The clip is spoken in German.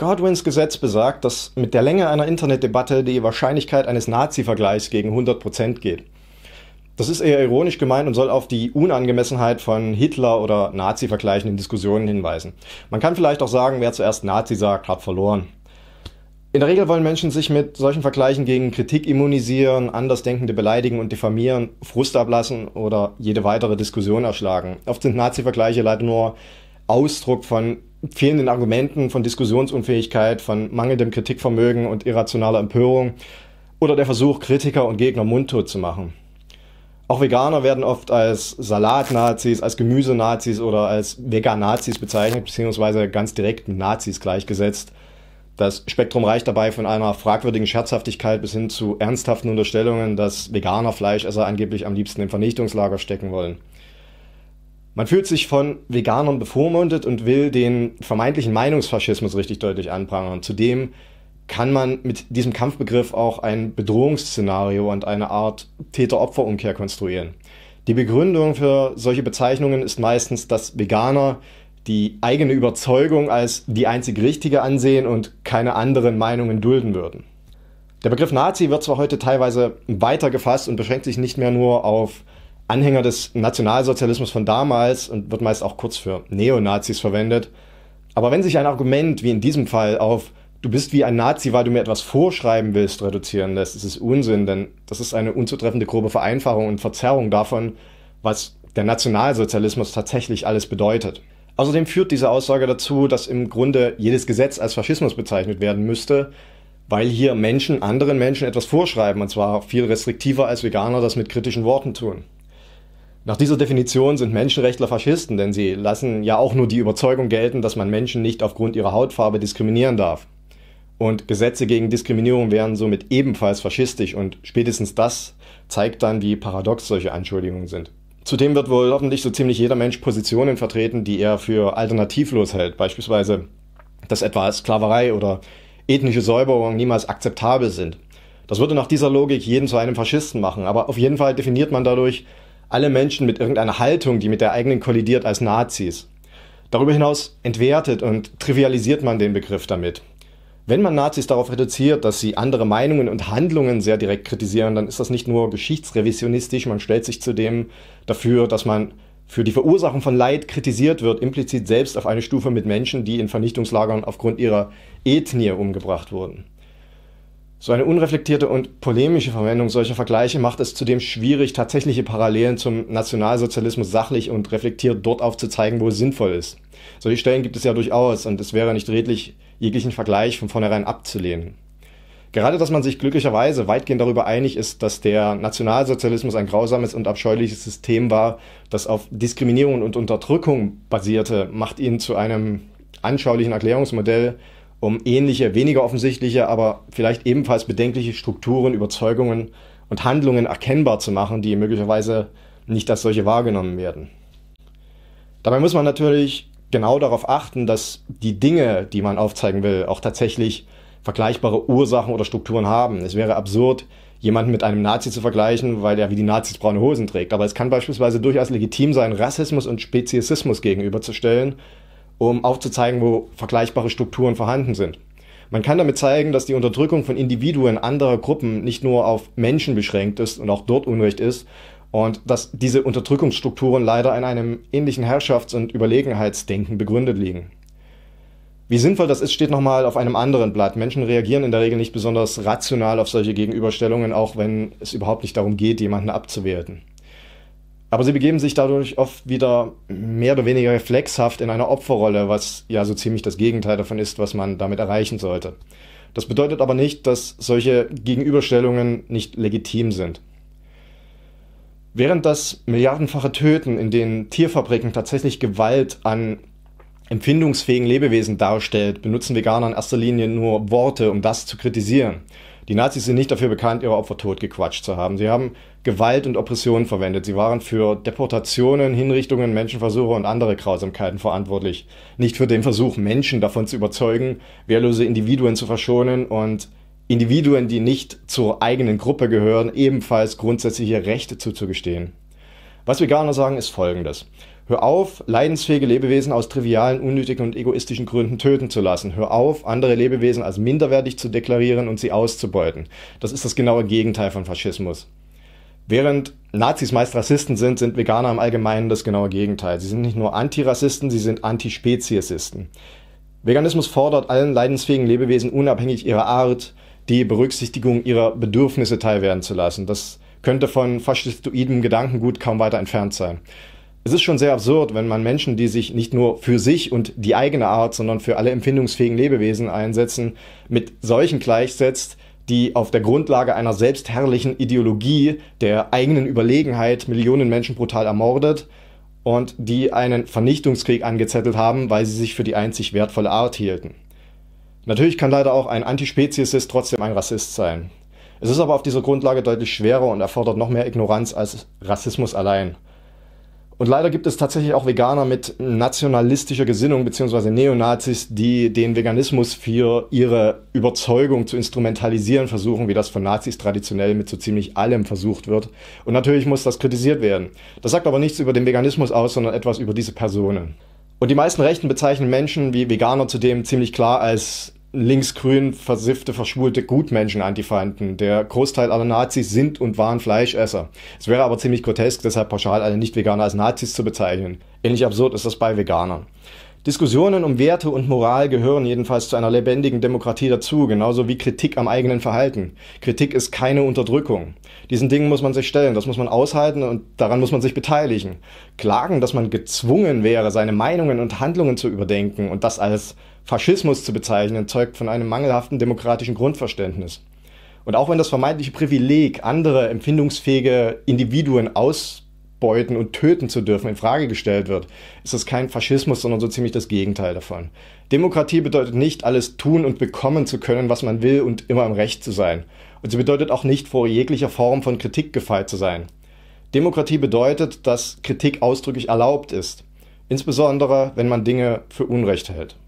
Godwins Gesetz besagt, dass mit der Länge einer Internetdebatte die Wahrscheinlichkeit eines Nazi-Vergleichs gegen 100% geht. Das ist eher ironisch gemeint und soll auf die Unangemessenheit von Hitler- oder Nazi-Vergleichen in Diskussionen hinweisen. Man kann vielleicht auch sagen, wer zuerst Nazi sagt, hat verloren. In der Regel wollen Menschen sich mit solchen Vergleichen gegen Kritik immunisieren, Andersdenkende beleidigen und diffamieren, Frust ablassen oder jede weitere Diskussion erschlagen. Oft sind Nazi-Vergleiche leider nur Ausdruck von fehlenden Argumenten, von Diskussionsunfähigkeit, von mangelndem Kritikvermögen und irrationaler Empörung oder der Versuch, Kritiker und Gegner mundtot zu machen. Auch Veganer werden oft als Salat-Nazis, als Gemüsenazis oder als Veganazis bezeichnet, beziehungsweise ganz direkt mit Nazis gleichgesetzt. Das Spektrum reicht dabei von einer fragwürdigen Scherzhaftigkeit bis hin zu ernsthaften Unterstellungen, dass Veganer Fleischesser angeblich am liebsten im Vernichtungslager stecken wollen. Man fühlt sich von Veganern bevormundet und will den vermeintlichen Meinungsfaschismus richtig deutlich anprangern. Zudem kann man mit diesem Kampfbegriff auch ein Bedrohungsszenario und eine Art Täter-Opfer-Umkehr konstruieren. Die Begründung für solche Bezeichnungen ist meistens, dass Veganer die eigene Überzeugung als die einzig richtige ansehen und keine anderen Meinungen dulden würden. Der Begriff Nazi wird zwar heute teilweise weiter gefasst und beschränkt sich nicht mehr nur auf Anhänger des Nationalsozialismus von damals und wird meist auch kurz für Neonazis verwendet. Aber wenn sich ein Argument, wie in diesem Fall, auf du bist wie ein Nazi, weil du mir etwas vorschreiben willst, reduzieren lässt, ist es Unsinn, denn das ist eine unzutreffende grobe Vereinfachung und Verzerrung davon, was der Nationalsozialismus tatsächlich alles bedeutet. Außerdem führt diese Aussage dazu, dass im Grunde jedes Gesetz als Faschismus bezeichnet werden müsste, weil hier Menschen anderen Menschen etwas vorschreiben, und zwar viel restriktiver als Veganer das mit kritischen Worten tun. Nach dieser Definition sind Menschenrechtler Faschisten, denn sie lassen ja auch nur die Überzeugung gelten, dass man Menschen nicht aufgrund ihrer Hautfarbe diskriminieren darf. Und Gesetze gegen Diskriminierung wären somit ebenfalls faschistisch und spätestens das zeigt dann, wie paradox solche Anschuldigungen sind. Zudem wird wohl hoffentlich so ziemlich jeder Mensch Positionen vertreten, die er für alternativlos hält, beispielsweise, dass etwa Sklaverei oder ethnische Säuberung niemals akzeptabel sind. Das würde nach dieser Logik jeden zu einem Faschisten machen, aber auf jeden Fall definiert man dadurch, alle Menschen mit irgendeiner Haltung, die mit der eigenen kollidiert, als Nazis. Darüber hinaus entwertet und trivialisiert man den Begriff damit. Wenn man Nazis darauf reduziert, dass sie andere Meinungen und Handlungen sehr direkt kritisieren, dann ist das nicht nur geschichtsrevisionistisch, man stellt sich zudem dafür, dass man für die Verursachung von Leid kritisiert wird, implizit selbst auf eine Stufe mit Menschen, die in Vernichtungslagern aufgrund ihrer Ethnie umgebracht wurden. So eine unreflektierte und polemische Verwendung solcher Vergleiche macht es zudem schwierig, tatsächliche Parallelen zum Nationalsozialismus sachlich und reflektiert dort aufzuzeigen, wo es sinnvoll ist. Solche Stellen gibt es ja durchaus und es wäre nicht redlich, jeglichen Vergleich von vornherein abzulehnen. Gerade, dass man sich glücklicherweise weitgehend darüber einig ist, dass der Nationalsozialismus ein grausames und abscheuliches System war, das auf Diskriminierung und Unterdrückung basierte, macht ihn zu einem anschaulichen Erklärungsmodell um ähnliche, weniger offensichtliche, aber vielleicht ebenfalls bedenkliche Strukturen, Überzeugungen und Handlungen erkennbar zu machen, die möglicherweise nicht als solche wahrgenommen werden. Dabei muss man natürlich genau darauf achten, dass die Dinge, die man aufzeigen will, auch tatsächlich vergleichbare Ursachen oder Strukturen haben. Es wäre absurd, jemanden mit einem Nazi zu vergleichen, weil er wie die Nazis braune Hosen trägt. Aber es kann beispielsweise durchaus legitim sein, Rassismus und Speziesismus gegenüberzustellen um aufzuzeigen, wo vergleichbare Strukturen vorhanden sind. Man kann damit zeigen, dass die Unterdrückung von Individuen anderer Gruppen nicht nur auf Menschen beschränkt ist und auch dort Unrecht ist, und dass diese Unterdrückungsstrukturen leider in einem ähnlichen Herrschafts- und Überlegenheitsdenken begründet liegen. Wie sinnvoll das ist, steht nochmal auf einem anderen Blatt. Menschen reagieren in der Regel nicht besonders rational auf solche Gegenüberstellungen, auch wenn es überhaupt nicht darum geht, jemanden abzuwerten. Aber sie begeben sich dadurch oft wieder mehr oder weniger reflexhaft in eine Opferrolle, was ja so ziemlich das Gegenteil davon ist, was man damit erreichen sollte. Das bedeutet aber nicht, dass solche Gegenüberstellungen nicht legitim sind. Während das milliardenfache Töten in den Tierfabriken tatsächlich Gewalt an empfindungsfähigen Lebewesen darstellt, benutzen Veganer in erster Linie nur Worte, um das zu kritisieren. Die Nazis sind nicht dafür bekannt, ihre Opfer totgequatscht zu haben. Sie haben Gewalt und Oppression verwendet. Sie waren für Deportationen, Hinrichtungen, Menschenversuche und andere Grausamkeiten verantwortlich. Nicht für den Versuch, Menschen davon zu überzeugen, wehrlose Individuen zu verschonen und Individuen, die nicht zur eigenen Gruppe gehören, ebenfalls grundsätzliche Rechte zuzugestehen. Was Veganer sagen, ist folgendes. Hör auf, leidensfähige Lebewesen aus trivialen, unnötigen und egoistischen Gründen töten zu lassen. Hör auf, andere Lebewesen als minderwertig zu deklarieren und sie auszubeuten. Das ist das genaue Gegenteil von Faschismus. Während Nazis meist Rassisten sind, sind Veganer im Allgemeinen das genaue Gegenteil. Sie sind nicht nur Antirassisten, sie sind Antispeziesisten. Veganismus fordert allen leidensfähigen Lebewesen unabhängig ihrer Art die Berücksichtigung ihrer Bedürfnisse teilwerden zu lassen. Das könnte von faschistoidem Gedankengut kaum weiter entfernt sein es ist schon sehr absurd, wenn man Menschen, die sich nicht nur für sich und die eigene Art, sondern für alle empfindungsfähigen Lebewesen einsetzen, mit solchen gleichsetzt, die auf der Grundlage einer selbstherrlichen Ideologie der eigenen Überlegenheit Millionen Menschen brutal ermordet und die einen Vernichtungskrieg angezettelt haben, weil sie sich für die einzig wertvolle Art hielten. Natürlich kann leider auch ein Antispeziesist trotzdem ein Rassist sein. Es ist aber auf dieser Grundlage deutlich schwerer und erfordert noch mehr Ignoranz als Rassismus allein. Und leider gibt es tatsächlich auch Veganer mit nationalistischer Gesinnung beziehungsweise Neonazis, die den Veganismus für ihre Überzeugung zu instrumentalisieren versuchen, wie das von Nazis traditionell mit so ziemlich allem versucht wird. Und natürlich muss das kritisiert werden. Das sagt aber nichts über den Veganismus aus, sondern etwas über diese Personen. Und die meisten Rechten bezeichnen Menschen wie Veganer zudem ziemlich klar als linksgrün versiffte, verschwulte Gutmenschen antifeinden. Der Großteil aller Nazis sind und waren Fleischesser. Es wäre aber ziemlich grotesk, deshalb pauschal alle Nicht-Veganer als Nazis zu bezeichnen. Ähnlich absurd ist das bei Veganern. Diskussionen um Werte und Moral gehören jedenfalls zu einer lebendigen Demokratie dazu, genauso wie Kritik am eigenen Verhalten. Kritik ist keine Unterdrückung. Diesen Dingen muss man sich stellen, das muss man aushalten und daran muss man sich beteiligen. Klagen, dass man gezwungen wäre, seine Meinungen und Handlungen zu überdenken und das als Faschismus zu bezeichnen, zeugt von einem mangelhaften demokratischen Grundverständnis. Und auch wenn das vermeintliche Privileg, andere empfindungsfähige Individuen aus ausbeuten und töten zu dürfen, in Frage gestellt wird, ist das kein Faschismus, sondern so ziemlich das Gegenteil davon. Demokratie bedeutet nicht, alles tun und bekommen zu können, was man will und immer im Recht zu sein. Und sie bedeutet auch nicht, vor jeglicher Form von Kritik gefeit zu sein. Demokratie bedeutet, dass Kritik ausdrücklich erlaubt ist. Insbesondere, wenn man Dinge für Unrecht hält.